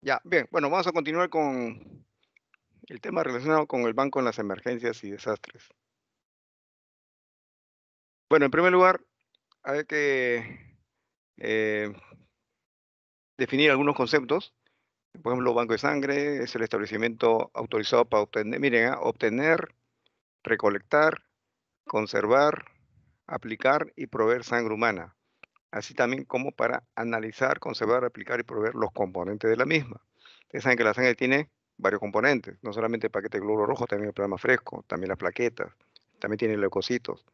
Ya, bien, bueno, vamos a continuar con el tema relacionado con el banco en las emergencias y desastres. Bueno, en primer lugar, hay que eh, definir algunos conceptos. Por ejemplo, banco de sangre es el establecimiento autorizado para obtener, miren, ¿eh? obtener, recolectar, conservar, aplicar y proveer sangre humana así también como para analizar, conservar, aplicar y proveer los componentes de la misma. Ustedes saben que la sangre tiene varios componentes, no solamente el paquete de glóbulo rojo, también el plasma fresco, también las plaquetas, también tiene leucocitos.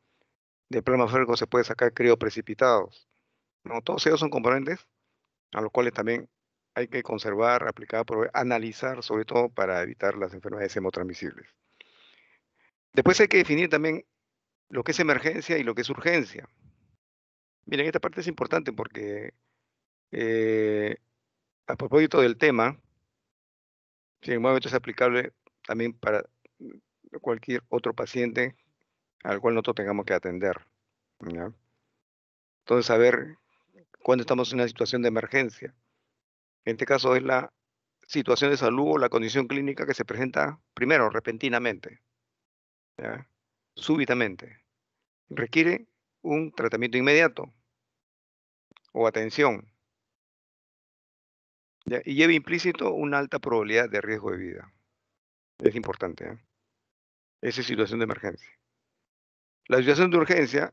Del plasma fresco se puede sacar crioprecipitados. No, todos ellos son componentes a los cuales también hay que conservar, aplicar, proveer, analizar, sobre todo para evitar las enfermedades hemotransmisibles. Después hay que definir también lo que es emergencia y lo que es urgencia. Miren, esta parte es importante porque eh, a propósito del tema, si el movimiento es aplicable también para cualquier otro paciente al cual nosotros tengamos que atender. Entonces, saber cuándo estamos en una situación de emergencia. En este caso es la situación de salud o la condición clínica que se presenta primero, repentinamente, súbitamente. Requiere un tratamiento inmediato o atención. Y lleva implícito una alta probabilidad de riesgo de vida. Es importante. ¿eh? Esa es situación de emergencia. La situación de urgencia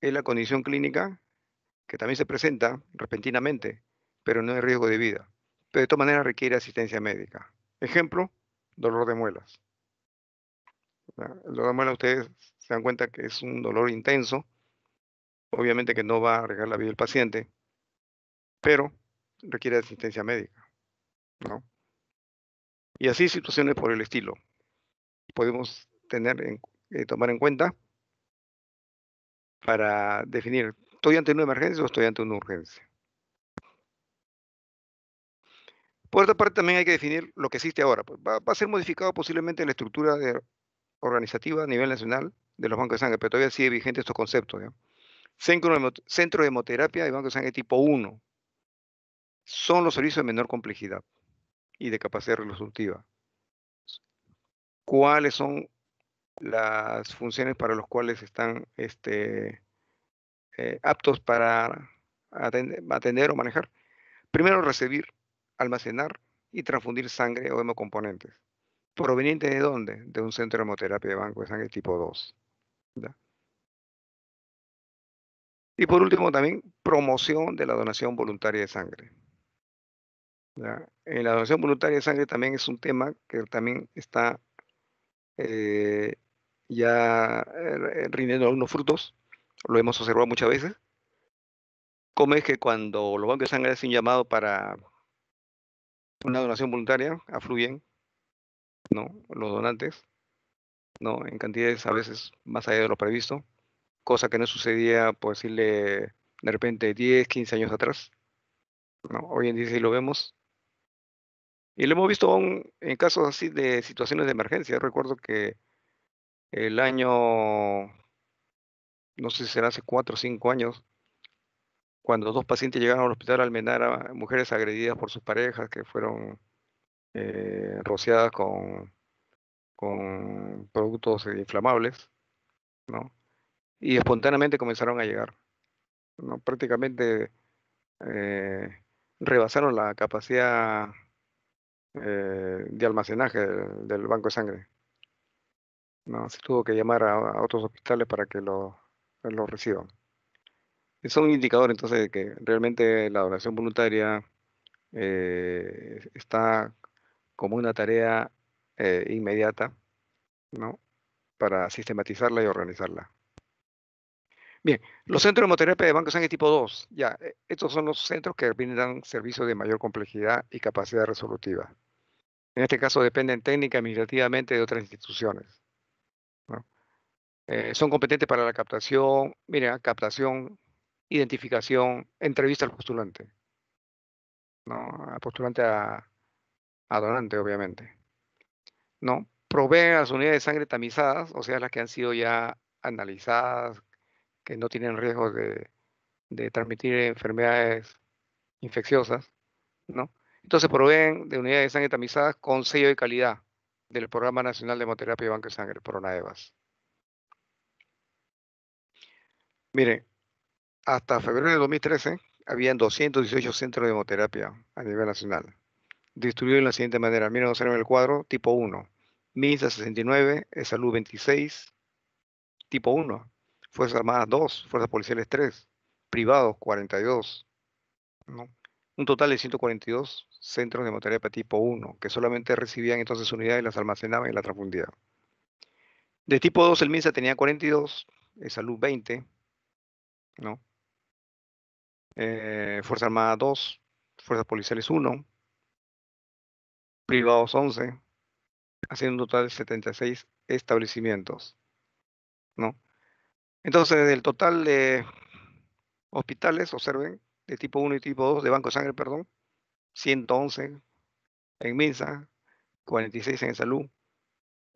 es la condición clínica que también se presenta repentinamente, pero no hay riesgo de vida. Pero de todas maneras requiere asistencia médica. Ejemplo, dolor de muelas. El dolor de muelas ustedes se dan cuenta que es un dolor intenso Obviamente que no va a arreglar la vida del paciente, pero requiere asistencia médica, ¿no? Y así situaciones por el estilo. Podemos tener en, eh, tomar en cuenta para definir, ¿estoy ante una emergencia o estoy ante una urgencia? Por otra parte, también hay que definir lo que existe ahora. Pues, va, a ser modificado posiblemente la estructura organizativa a nivel nacional de los bancos de sangre, pero todavía sigue vigente estos conceptos. ¿ya? Centro de, Hemoterapia de Banco de Sangre tipo 1 son los servicios de menor complejidad y de capacidad resolutiva. ¿Cuáles son las funciones para las cuales están este, eh, aptos para atender, o manejar? Primero, recibir, almacenar y transfundir sangre o hemocomponentes. ¿Proveniente de dónde? De un centro de hemoterapia de banco de sangre tipo 2. Y por último, también promoción de la donación voluntaria de sangre. En eh, la donación voluntaria de sangre también es un tema que también está eh, ya eh, rindiendo algunos frutos. Lo hemos observado muchas veces. Como es que cuando los bancos de sangre hacen llamado para una donación voluntaria, afluyen ¿no? los donantes ¿no? en cantidades a veces más allá de lo previsto cosa que no sucedía, por decirle, de repente 10, 15 años atrás. Hoy en día sí lo vemos. Y lo hemos visto en casos así de situaciones de emergencia. Recuerdo que el año, no sé si será hace 4 o 5 años, cuando dos pacientes llegaron al hospital Almenara, mujeres agredidas por sus parejas que fueron eh, rociadas con, con productos eh, inflamables, ¿no? y espontáneamente comenzaron a llegar. ¿no? Prácticamente eh, rebasaron la capacidad eh, de almacenaje del, banco de sangre. ¿no? Se tuvo que llamar a, otros hospitales para que lo, reciban. Es un indicador entonces de que realmente la donación voluntaria eh, está como una tarea inmediata para sistematizarla y organizarla. Bien, los centros de hemoterapia de banco de tipo 2. Ya, eh, estos son los centros que brindan servicios de mayor complejidad y capacidad resolutiva. En este caso dependen técnica administrativamente de otras instituciones. Eh, son competentes para la captación, mira, captación, identificación, entrevista al postulante. ¿no? Al postulante a, donante, obviamente. ¿no? Proveen las unidades de sangre tamizadas, o sea, las que han sido ya analizadas, que no tienen riesgo de, transmitir enfermedades infecciosas, ¿no? Entonces proveen de unidades de sangre tamizadas con sello de calidad del Programa Nacional de Hemoterapia y Banco de Sangre, PRONAEVAS. Miren, hasta febrero de 2013 habían 218 centros de hemoterapia a nivel nacional, distribuidos de la siguiente manera. Miren, en el cuadro, tipo 1, MISA 69, ESALU 26, tipo 1, Fuerzas Armadas 2, Fuerzas Policiales 3, privados 42. ¿no? Un total de 142 centros de para tipo 1, que solamente recibían entonces unidades y las almacenaban en la trafundía. De tipo 2, el MINSA tenía 42, Salud 20, ¿no? Eh, Fuerza Armada 2, Fuerzas Policiales 1, privados 11, haciendo un total de 76 establecimientos, ¿no? Entonces, del total de hospitales, observen, de tipo 1 y tipo 2, de banco de sangre, perdón, 111 en Minsa, 46 en salud,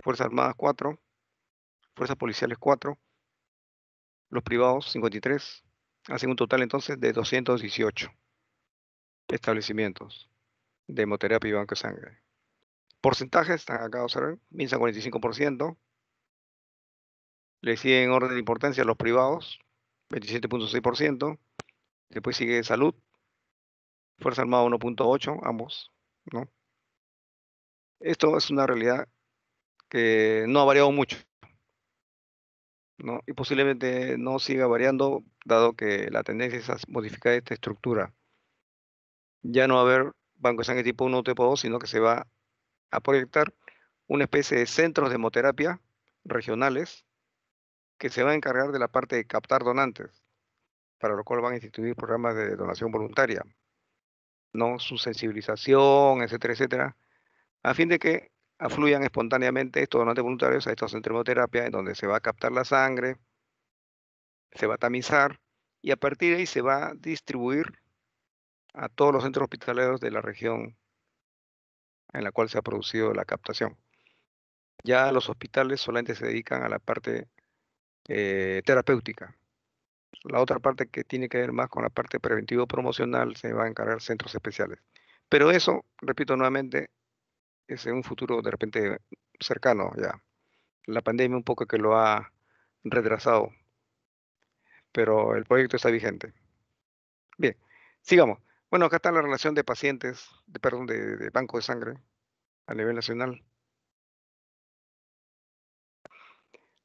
Fuerzas Armadas 4, Fuerzas Policiales 4, los privados 53, hacen un total entonces de 218 establecimientos de hemoterapia y banco de sangre. Porcentajes, están acá observen, Minsa 45%, le sigue en orden de importancia los privados, 27.6%. Después sigue salud, Fuerza Armada 1.8, ambos, ¿no? Esto es una realidad que no ha variado mucho, ¿no? Y posiblemente no siga variando, dado que la tendencia es modificar esta estructura. Ya no va a haber bancos de sangre tipo 1 o tipo 2, sino que se va a proyectar una especie de centros de hemoterapia regionales que se va a encargar de la parte de captar donantes, para lo cual van a instituir programas de donación voluntaria, no su sensibilización, etcétera, etcétera, a fin de que afluyan espontáneamente estos donantes voluntarios a estos centros de terapia en donde se va a captar la sangre, se va a tamizar y a partir de ahí se va a distribuir a todos los centros hospitalarios de la región en la cual se ha producido la captación. Ya los hospitales solamente se dedican a la parte eh, terapéutica. La otra parte que tiene que ver más con la parte preventivo promocional se va a encargar centros especiales. Pero eso, repito nuevamente, es un futuro de repente cercano ya. La pandemia un poco que lo ha retrasado, pero el proyecto está vigente. Bien, sigamos. Bueno, acá está la relación de pacientes, de, perdón, de, de banco de sangre a nivel nacional.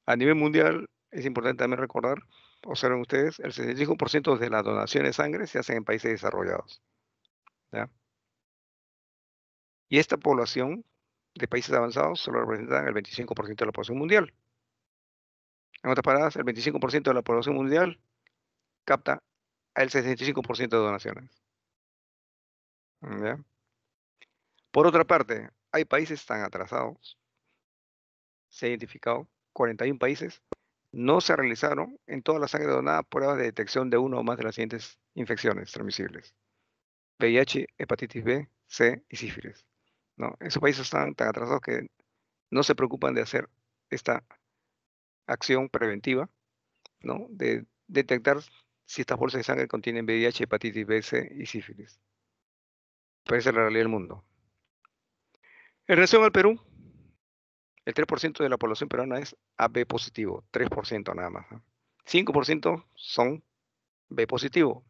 A nivel mundial, es importante también recordar, observen ustedes, el 65% de las donaciones de sangre se hacen en países desarrollados. ¿ya? Y esta población de países avanzados solo representan el 25% de la población mundial. En otras palabras, el 25% de la población mundial capta el 65% de donaciones. ¿Ya? Por otra parte, hay países tan atrasados, se ha identificado 41 países no se realizaron en toda la sangre donada pruebas de detección de una o más de las siguientes infecciones transmisibles. VIH, hepatitis B, C y sífilis. ¿no? Esos países están tan atrasados que no se preocupan de hacer esta acción preventiva, ¿no? de detectar si estas bolsas de sangre contienen VIH, hepatitis B, C y sífilis. Parece la realidad del mundo. En relación al Perú, el 3% de la población peruana es AB positivo, 3% nada más. 5% son B positivo.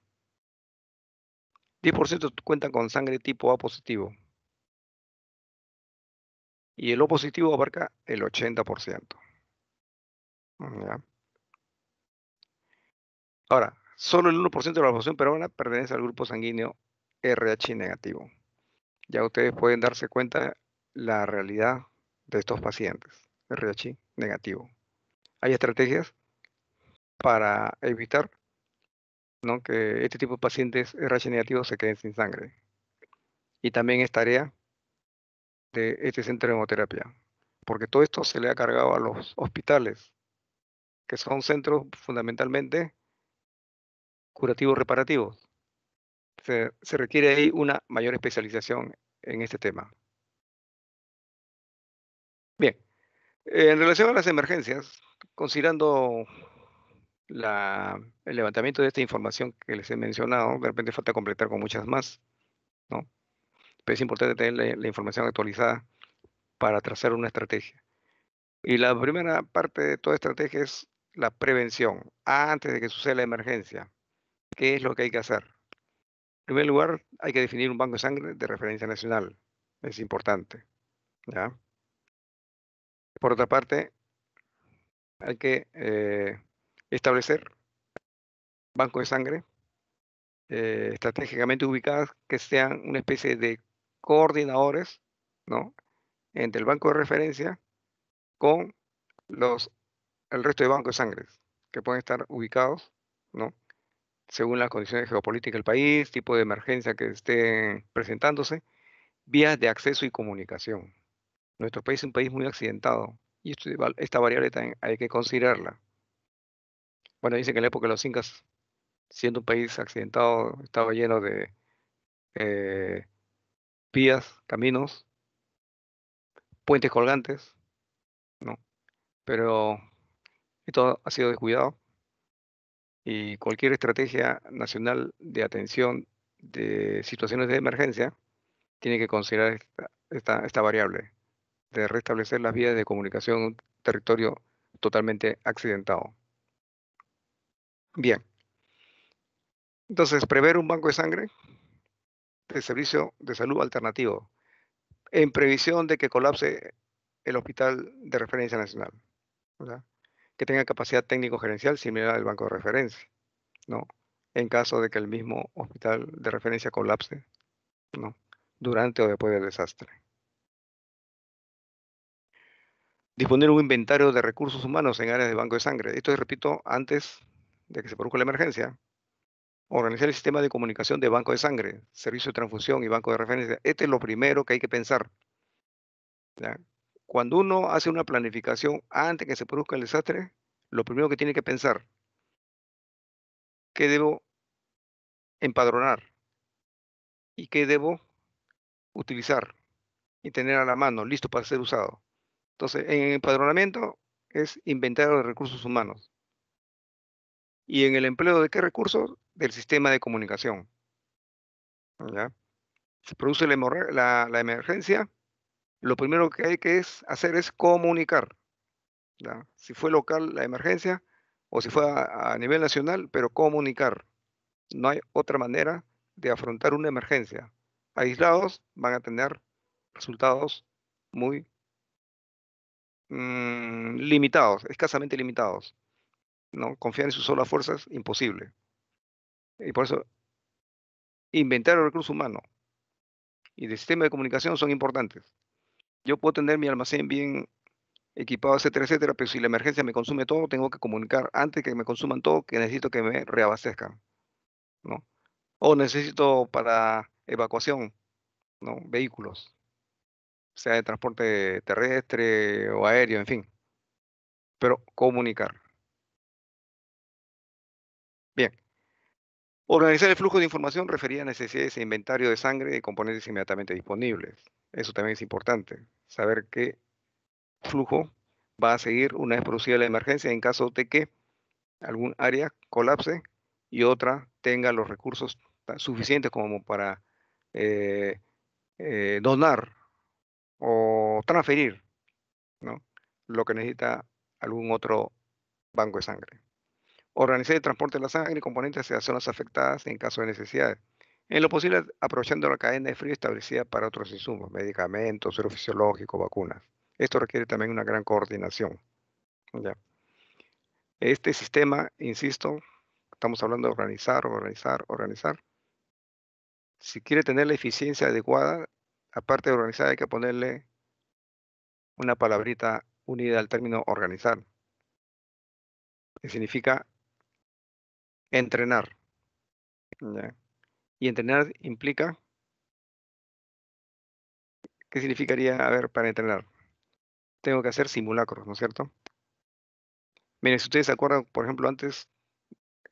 10% cuentan con sangre tipo A positivo. Y el O positivo abarca el 80%. Mm, Ahora, solo el 1% de la población peruana pertenece al grupo sanguíneo RH negativo. Ya ustedes pueden darse cuenta la realidad de estos pacientes. RH negativo. Hay estrategias para evitar que este tipo de pacientes RH negativos se queden sin sangre. Y también es tarea de este centro de hemoterapia, porque todo esto se le ha cargado a los hospitales, que son centros fundamentalmente curativos reparativos. se requiere ahí una mayor especialización en este tema. Bien, en relación a las emergencias, considerando el levantamiento de esta información que les he mencionado, de repente falta completar con muchas más, ¿no? Pero es importante tener la, la información actualizada para trazar una estrategia. Y la primera parte de toda estrategia es la prevención, antes de que suceda la emergencia. ¿Qué es lo que hay que hacer? En primer lugar, hay que definir un banco de sangre de referencia nacional. Es importante. ¿ya? Por otra parte, hay que eh, establecer bancos de sangre eh, estratégicamente ubicados que sean una especie de coordinadores ¿no? entre el banco de referencia con los, el resto de bancos de sangre que pueden estar ubicados ¿no? según las condiciones geopolíticas del país, tipo de emergencia que estén presentándose, vías de acceso y comunicación. Nuestro país es un país muy accidentado y esto, esta variable también hay que considerarla. Bueno, dicen que en la época de los incas, siendo un país accidentado, estaba lleno de vías, eh, caminos, puentes colgantes, ¿no? Pero esto ha sido descuidado y cualquier estrategia nacional de atención de situaciones de emergencia tiene que considerar esta, esta variable de restablecer las vías de comunicación en un territorio totalmente accidentado. Bien. Entonces, prever un banco de sangre de servicio de salud alternativo en previsión de que colapse el hospital de referencia nacional, que tenga capacidad técnico-gerencial similar al banco de referencia, ¿no? en caso de que el mismo hospital de referencia colapse ¿no? durante o después del desastre. disponer un inventario de recursos humanos en áreas de banco de sangre. Esto es, repito, antes de que se produzca la emergencia. Organizar el sistema de comunicación de banco de sangre, servicio de transfusión y banco de referencia. Este es lo primero que hay que pensar. Cuando uno hace una planificación antes de que se produzca el desastre, lo primero que tiene que pensar, ¿qué debo empadronar? ¿Y qué debo utilizar y tener a la mano, listo para ser usado? Entonces, en empadronamiento es inventario de recursos humanos. ¿Y en el empleo de qué recursos? Del sistema de comunicación. ¿Ya? Se produce la, emergencia, lo primero que hay que es hacer es comunicar. Si fue local la emergencia o si fue a nivel nacional, pero comunicar. No hay otra manera de afrontar una emergencia. Aislados van a tener resultados muy Mm, limitados, escasamente limitados. ¿no? Confiar en sus solas fuerzas, imposible. Y por eso, inventar el recurso humano y el sistema de comunicación son importantes. Yo puedo tener mi almacén bien equipado, etcétera, etcétera, pero si la emergencia me consume todo, tengo que comunicar antes que me consuman todo que necesito que me reabastezcan, ¿no? O necesito para evacuación, ¿no? Vehículos sea de transporte terrestre o aéreo, en fin. Pero comunicar. Bien. Organizar el flujo de información refería a necesidades de inventario de sangre y componentes inmediatamente disponibles. Eso también es importante. Saber qué flujo va a seguir una vez producida la emergencia en caso de que algún área colapse y otra tenga los recursos suficientes como para eh, eh, donar o transferir lo que necesita algún otro banco de sangre. Organizar el transporte de la sangre y componentes hacia zonas afectadas en caso de necesidad. En lo posible, aprovechando la cadena de frío establecida para otros insumos, medicamentos, suero fisiológico, vacunas. Esto requiere también una gran coordinación. Este sistema, insisto, estamos hablando de organizar, organizar, organizar. Si quiere tener la eficiencia adecuada, aparte de organizar, hay que ponerle una palabrita unida al término organizar, que significa entrenar. Y entrenar implica, ¿qué significaría, a ver, para entrenar? Tengo que hacer simulacros, ¿no es cierto? Miren, si ustedes se acuerdan, por ejemplo, antes,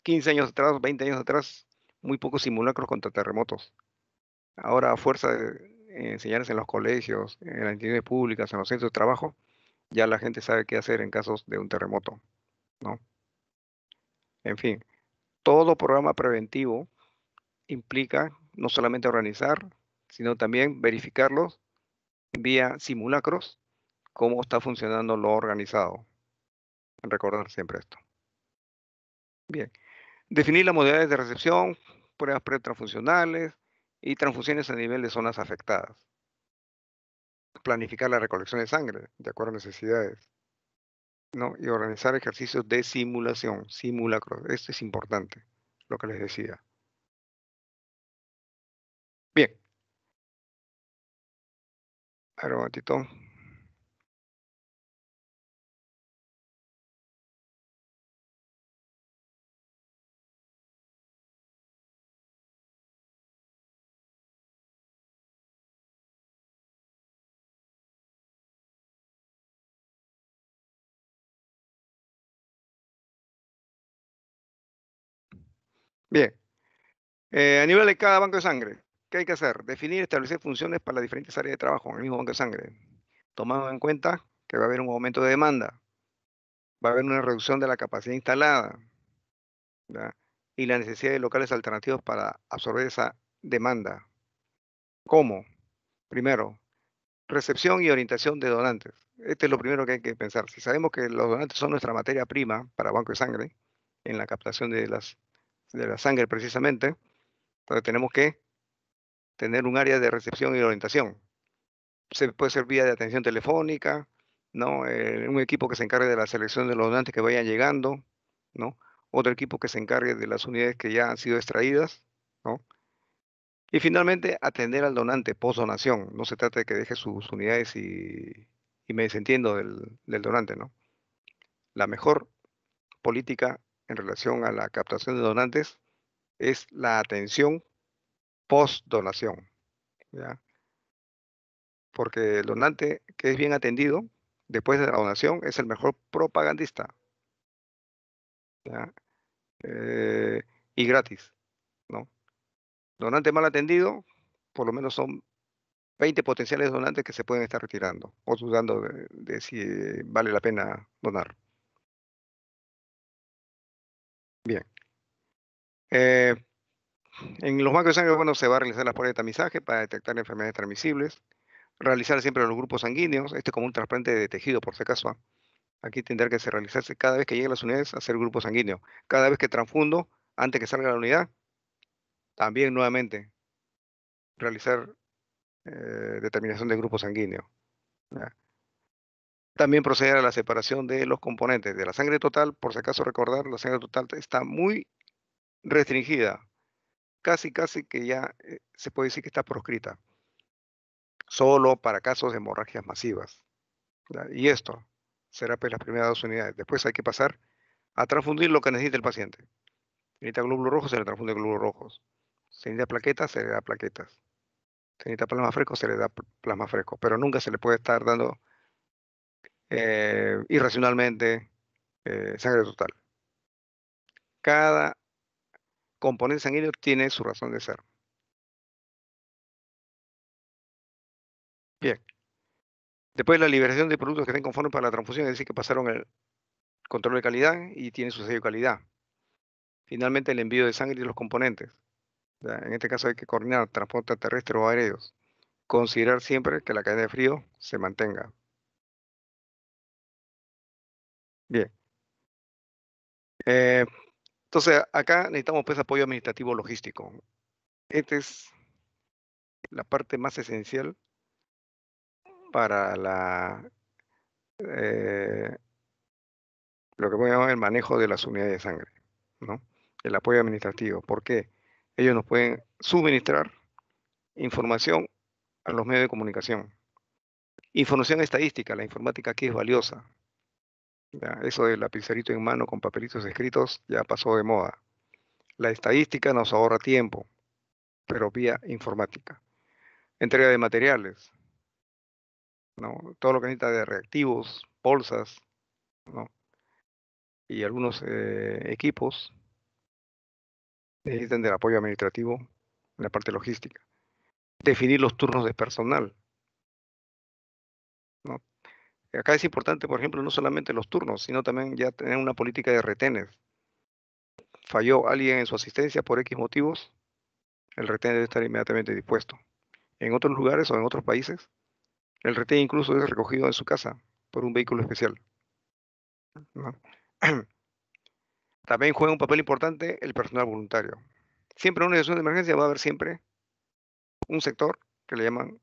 15 años atrás, 20 años atrás, muy pocos simulacros contra terremotos. Ahora, a fuerza de eh, enseñarse en los colegios, en las instituciones públicas, en los centros de trabajo, ya la gente sabe qué hacer en casos de un terremoto, ¿no? En fin, todo programa preventivo implica no solamente organizar, sino también verificarlos vía simulacros, cómo está funcionando lo organizado. Recordar siempre esto. Bien. Definir las modalidades de recepción, pruebas pretrafuncionales y transfusiones a nivel de zonas afectadas. Planificar la recolección de sangre de acuerdo a necesidades. ¿no? Y organizar ejercicios de simulación, simulacro. Esto es importante, lo que les decía. Bien. A ver, un momentito. Bien. Eh, a nivel de cada banco de sangre, ¿qué hay que hacer? Definir y establecer funciones para las diferentes áreas de trabajo en el mismo banco de sangre, tomando en cuenta que va a haber un aumento de demanda, va a haber una reducción de la capacidad instalada y la necesidad de locales alternativos para absorber esa demanda. ¿Cómo? Primero, recepción y orientación de donantes. Este es lo primero que hay que pensar. Si sabemos que los donantes son nuestra materia prima para banco de sangre en la captación de las de la sangre precisamente. Entonces tenemos que tener un área de recepción y orientación. Se puede ser vía de atención telefónica, ¿no? Eh, un equipo que se encargue de la selección de los donantes que vayan llegando, ¿no? Otro equipo que se encargue de las unidades que ya han sido extraídas, ¿no? Y finalmente, atender al donante post donación. No se trata de que deje sus unidades y, me desentiendo del, del donante, ¿no? La mejor política en relación a la captación de donantes es la atención post-donación. Porque el donante que es bien atendido después de la donación es el mejor propagandista. Eh, y gratis. ¿no? Donante mal atendido, por lo menos son 20 potenciales donantes que se pueden estar retirando o dudando de si vale la pena donar. Bien. Eh, en los bancos de sangre, bueno, se va a realizar las pruebas de tamizaje para detectar enfermedades transmisibles. Realizar siempre los grupos sanguíneos, este es como un trasplante de tejido, por si acaso. ¿ah? Aquí tendrá que realizarse cada vez que lleguen las unidades, hacer grupo sanguíneo. Cada vez que transfundo, antes que salga la unidad, también nuevamente realizar eh, determinación de grupo sanguíneo también proceder a la separación de los componentes. De la sangre total, por si acaso recordar, la sangre total está muy restringida. Casi, casi que ya eh, se puede decir que está proscrita. Solo para casos de hemorragias masivas. Y esto será pues las primeras dos unidades. Después hay que pasar a transfundir lo que necesita el paciente. Necesita glóbulos rojos, se le transfunde glóbulos rojos. Se necesita plaquetas, se le da plaquetas. Si necesita plasma fresco, se le da plasma fresco. Pero nunca se le puede estar dando eh, irracionalmente eh, sangre total. Cada componente sanguíneo tiene su razón de ser. Bien. Después la liberación de productos que estén conformes para la transfusión, es decir, que pasaron el control de calidad y tienen su sello de calidad. Finalmente, el envío de sangre y los componentes. En este caso hay que coordinar transporte terrestre o aéreos. Considerar siempre que la cadena de frío se mantenga. Bien. Eh, entonces, acá necesitamos pues apoyo administrativo logístico. Esta es la parte más esencial para la eh, lo que a llamar el manejo de las unidades de sangre, ¿no? El apoyo administrativo. porque Ellos nos pueden suministrar información a los medios de comunicación. Información estadística, la informática aquí es valiosa eso de lapicerito en mano con papelitos escritos ya pasó de moda. La estadística nos ahorra tiempo, pero vía informática. Entrega de materiales, ¿no? todo lo que necesita de reactivos, bolsas ¿no? y algunos eh, equipos necesitan del apoyo administrativo en la parte logística. Definir los turnos de personal. Acá es importante, por ejemplo, no solamente los turnos, sino también ya tener una política de retenes. Falló alguien en su asistencia por X motivos, el retene debe estar inmediatamente dispuesto. En otros lugares o en otros países, el retén incluso es recogido en su casa por un vehículo especial. También juega un papel importante el personal voluntario. Siempre en una situación de emergencia va a haber siempre un sector que le llaman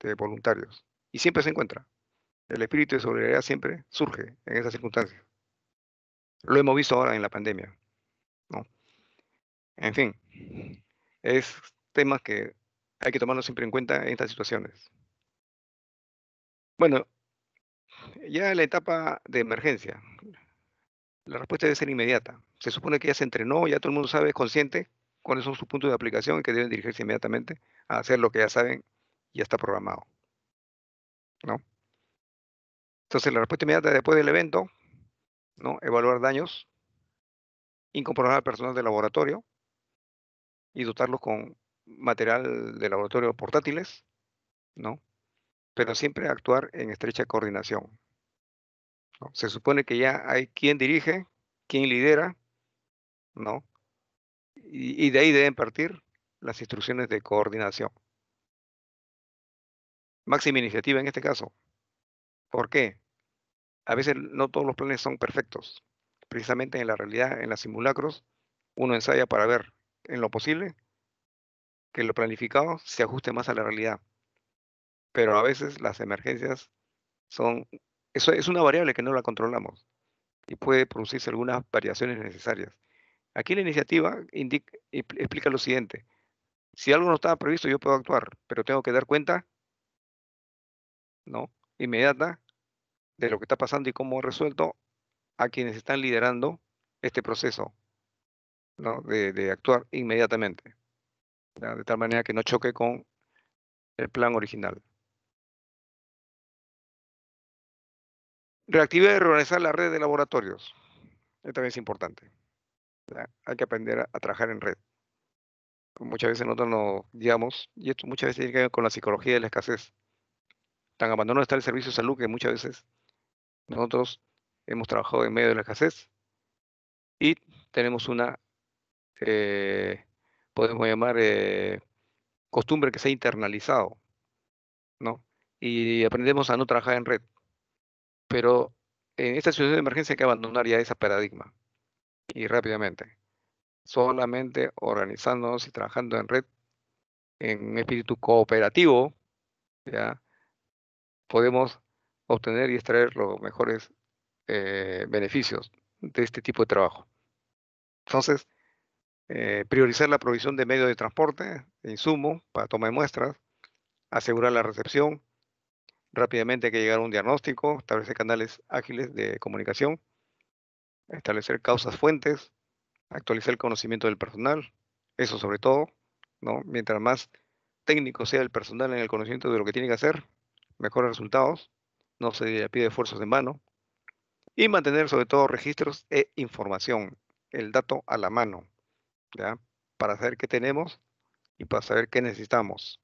de voluntarios. Y siempre se encuentra el espíritu de solidaridad siempre surge en esas circunstancias. Lo hemos visto ahora en la pandemia. En fin, es temas que hay que tomarlo siempre en cuenta en estas situaciones. Bueno, ya en la etapa de emergencia, la respuesta debe ser inmediata. Se supone que ya se entrenó, ya todo el mundo sabe, es consciente cuáles son sus puntos de aplicación y que deben dirigirse inmediatamente a hacer lo que ya saben y ya está programado. ¿No? Entonces, la respuesta inmediata después del evento, ¿no? Evaluar daños, incorporar al personal del laboratorio y dotarlos con material de laboratorio portátiles, ¿no? Pero siempre actuar en estrecha coordinación. Se supone que ya hay quien dirige, quien lidera, ¿no? y de ahí deben partir las instrucciones de coordinación. Máxima iniciativa en este caso, ¿Por qué? A veces no todos los planes son perfectos. Precisamente en la realidad, en las simulacros, uno ensaya para ver en lo posible que lo planificado se ajuste más a la realidad. Pero a veces las emergencias son, eso es una variable que no la controlamos y puede producirse algunas variaciones necesarias. Aquí la iniciativa explica lo siguiente. Si algo no estaba previsto, yo puedo actuar, pero tengo que dar cuenta, ¿no? inmediata de lo que está pasando y cómo resuelto a quienes están liderando este proceso de, actuar inmediatamente, de tal manera que no choque con el plan original. Reactivar y reorganizar la red de laboratorios. Esto también es importante. Hay que aprender a, trabajar en red. Muchas veces nosotros nos digamos, y esto muchas veces tiene que ver con la psicología de la escasez tan abandonado está el servicio de salud que muchas veces nosotros hemos trabajado en medio de la escasez y tenemos una, eh, podemos llamar, eh, costumbre que se ha internalizado, ¿no? Y aprendemos a no trabajar en red. Pero en esta situación de emergencia hay que abandonar ya ese paradigma y rápidamente. Solamente organizándonos y trabajando en red en espíritu cooperativo, ¿ya? podemos obtener y extraer los mejores eh, beneficios de este tipo de trabajo. Entonces, eh, priorizar la provisión de medios de transporte, de insumo para toma de muestras, asegurar la recepción, rápidamente hay que llegar a un diagnóstico, establecer canales ágiles de comunicación, establecer causas fuentes, actualizar el conocimiento del personal, eso sobre todo, ¿no? Mientras más técnico sea el personal en el conocimiento de lo que tiene que hacer, mejores resultados, no se pide esfuerzos de mano y mantener sobre todo registros e información, el dato a la mano, ¿ya? para saber qué tenemos y para saber qué necesitamos.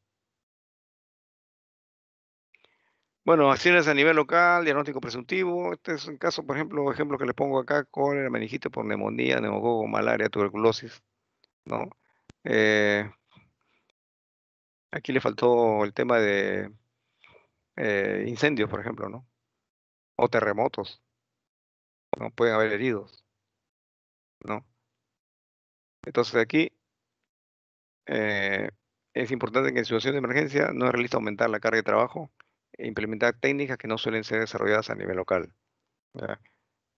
Bueno, acciones a nivel local, diagnóstico presuntivo. Este es un caso, por ejemplo, ejemplo que le pongo acá, con el manijito por neumonía, neumococo, malaria, tuberculosis, ¿no? Eh, aquí le faltó el tema de eh, incendios, por ejemplo, ¿no? O terremotos. ¿no? Pueden haber heridos, ¿no? Entonces aquí eh, es importante que en situación de emergencia no es realista aumentar la carga de trabajo e implementar técnicas que no suelen ser desarrolladas a nivel local.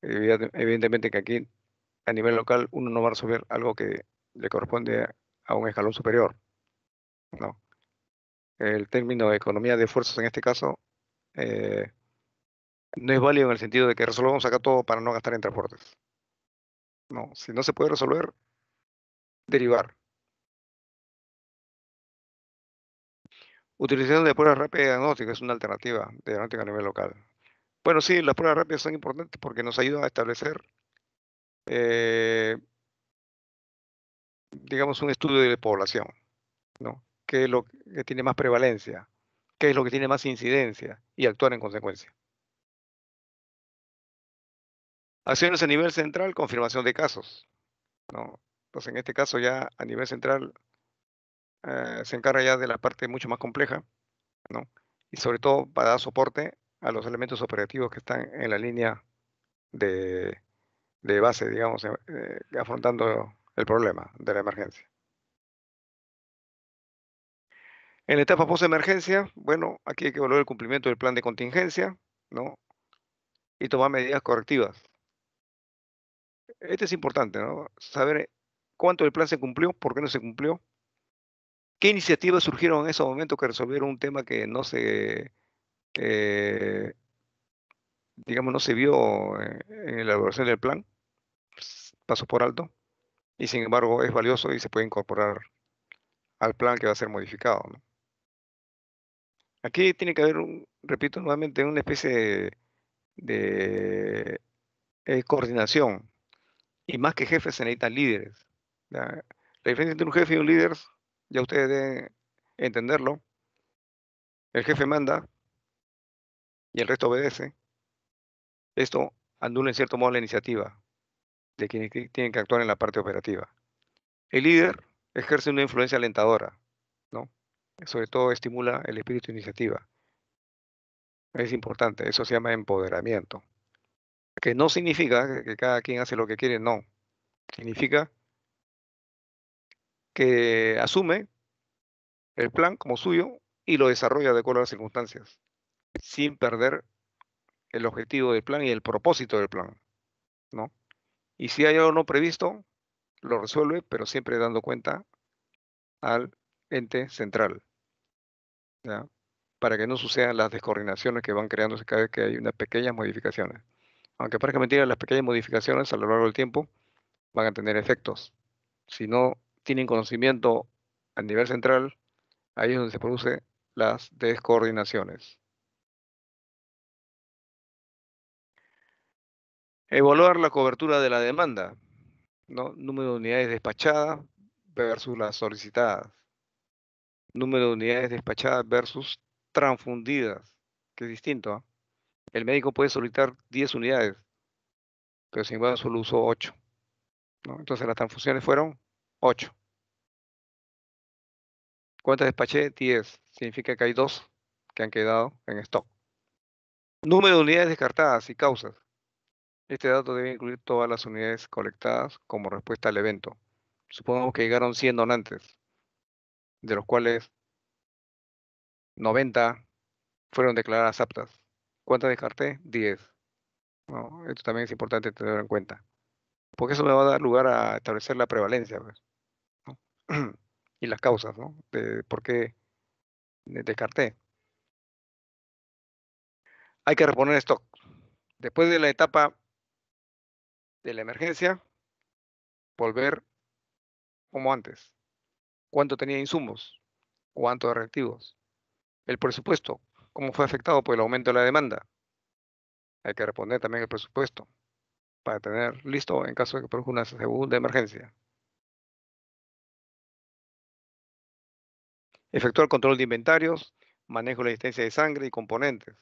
Evidentemente que aquí a nivel local uno no va a resolver algo que le corresponde a un escalón superior. ¿no? el término economía de esfuerzos en este caso eh, no es válido en el sentido de que resolvamos acá todo para no gastar en transportes. No, si no se puede resolver, derivar. Utilización de pruebas rápidas de diagnóstico es una alternativa de diagnóstico a nivel local. Bueno, sí, las pruebas rápidas son importantes porque nos ayudan a establecer, eh, digamos, un estudio de población. ¿no? qué es lo que tiene más prevalencia, qué es lo que tiene más incidencia y actuar en consecuencia. Acciones a nivel central, confirmación de casos. ¿no? Entonces, en este caso ya a nivel central eh, se encarga ya de la parte mucho más compleja, ¿no? Y sobre todo para dar soporte a los elementos operativos que están en la línea de, base, digamos, eh, eh, afrontando el problema de la emergencia. En la etapa post-emergencia, bueno, aquí hay que evaluar el cumplimiento del plan de contingencia, ¿no? Y tomar medidas correctivas. Este es importante, ¿no? Saber cuánto del plan se cumplió, por qué no se cumplió, qué iniciativas surgieron en ese momento que resolvieron un tema que no se, eh, digamos, no se vio en, la elaboración del plan, pasó por alto, y sin embargo es valioso y se puede incorporar al plan que va a ser modificado, ¿no? Aquí tiene que haber, un, repito nuevamente, una especie de, eh, coordinación. Y más que jefes se necesitan líderes. La diferencia entre un jefe y un líder, ya ustedes deben entenderlo. El jefe manda y el resto obedece. Esto anula en cierto modo la iniciativa de quienes tienen que actuar en la parte operativa. El líder ejerce una influencia alentadora, sobre todo estimula el espíritu de iniciativa. Es importante, eso se llama empoderamiento. Que no significa que cada quien hace lo que quiere, no. Significa que asume el plan como suyo y lo desarrolla de acuerdo a las circunstancias, sin perder el objetivo del plan y el propósito del plan, ¿no? Y si hay algo no previsto, lo resuelve, pero siempre dando cuenta al ente central para que no sucedan las descoordinaciones que van creándose cada vez que hay unas pequeñas modificaciones. Aunque parezca mentira, las pequeñas modificaciones a lo largo del tiempo van a tener efectos. Si no tienen conocimiento a nivel central, ahí es donde se producen las descoordinaciones. Evaluar la cobertura de la demanda, número de unidades despachadas versus las solicitadas número de unidades despachadas versus transfundidas, que es distinto. ¿ah? El médico puede solicitar 10 unidades, pero sin embargo solo usó 8. Entonces las transfusiones fueron 8. ¿Cuántas despaché? 10. Significa que hay 2 que han quedado en stock. Número de unidades descartadas y causas. Este dato debe incluir todas las unidades colectadas como respuesta al evento. Supongamos que llegaron 100 donantes de los cuales 90 fueron declaradas aptas. ¿Cuántas descarté? 10. esto también es importante tener en cuenta. Porque eso me va a dar lugar a establecer la prevalencia pues, y las causas ¿no? de por qué descarté. Hay que reponer stock. Después de la etapa de la emergencia, volver como antes cuánto tenía insumos, cuánto de reactivos, el presupuesto, cómo fue afectado por el aumento de la demanda. Hay que responder también el presupuesto para tener listo en caso de que produzca una segunda emergencia. Efectuar control de inventarios, manejo de la existencia de sangre y componentes.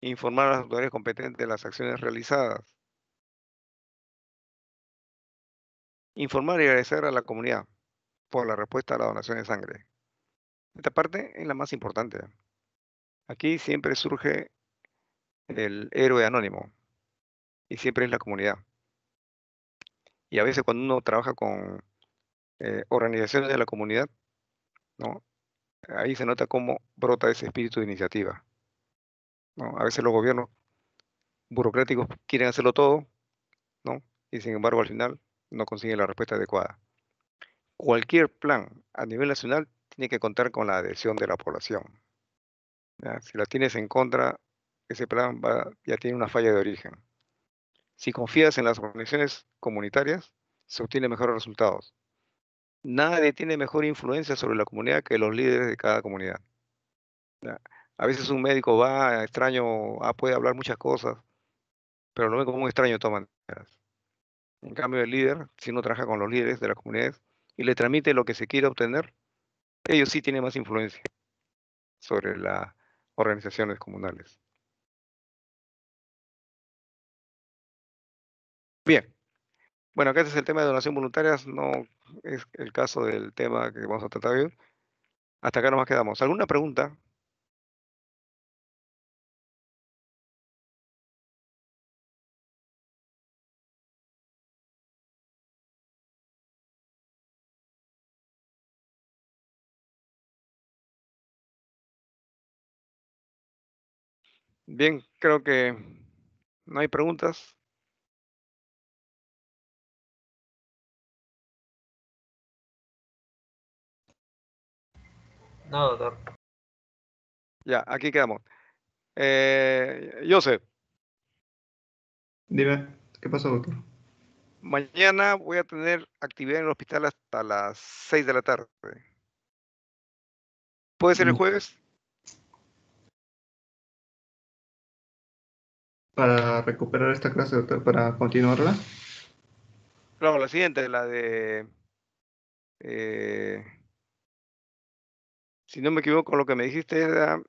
Informar a las autoridades competentes de las acciones realizadas Informar y agradecer a la comunidad por la respuesta a la donación de sangre. Esta parte es la más importante. Aquí siempre surge el héroe anónimo y siempre es la comunidad. Y a veces cuando uno trabaja con eh, organizaciones de la comunidad, ahí se nota cómo brota ese espíritu de iniciativa. A veces los gobiernos burocráticos quieren hacerlo todo, ¿no? y sin embargo al final no consigue la respuesta adecuada. Cualquier plan a nivel nacional tiene que contar con la adhesión de la población. Si la tienes en contra, ese plan ya tiene una falla de origen. Si confías en las organizaciones comunitarias, se obtienen mejores resultados. Nadie tiene mejor influencia sobre la comunidad que los líderes de cada comunidad. A veces un médico va extraño, ah, puede hablar muchas cosas, pero lo ve como un extraño de todas maneras. En cambio, el líder, si no trabaja con los líderes de la comunidad y le transmite lo que se quiere obtener, ellos sí tienen más influencia sobre las organizaciones comunales. Bien. Bueno, acá este es el tema de donación voluntarias, no es el caso del tema que vamos a tratar hoy. Hasta acá nos quedamos. ¿Alguna pregunta? Bien, creo que no hay preguntas. No, doctor. Ya, aquí quedamos. Eh, Joseph. Dime, ¿qué pasó, doctor? Mañana voy a tener actividad en el hospital hasta las 6 de la tarde. ¿Puede ser el mm. jueves? para recuperar esta clase, doctor? para continuarla? Claro, la siguiente, la de... Eh, si no me equivoco, lo que me dijiste era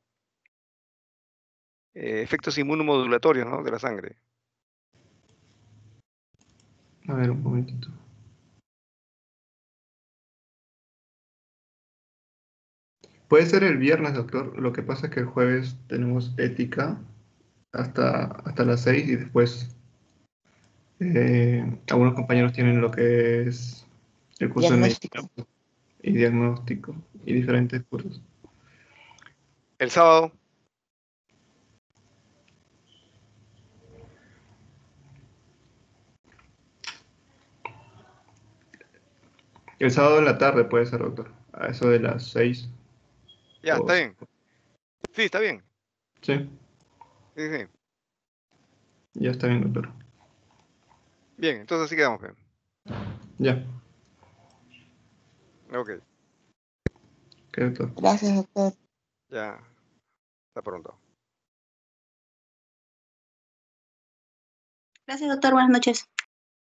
eh, efectos inmunomodulatorios ¿no? de la sangre. A ver, un momentito. Puede ser el viernes, doctor. Lo que pasa es que el jueves tenemos ética hasta, hasta las 6 y después eh, algunos compañeros tienen lo que es el curso de y diagnóstico y diferentes cursos. El sábado. El sábado en la tarde puede ser, doctor. A eso de las 6. Ya, está bien. Sí, está bien. Sí. Sí, sí. Ya está bien, doctor. Bien, entonces así quedamos. Bien. Ya. Ok. Gracias, doctor. Ya. Hasta pronto. Gracias, doctor. Buenas noches.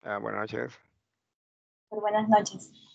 Ah, buenas noches. Buenas noches.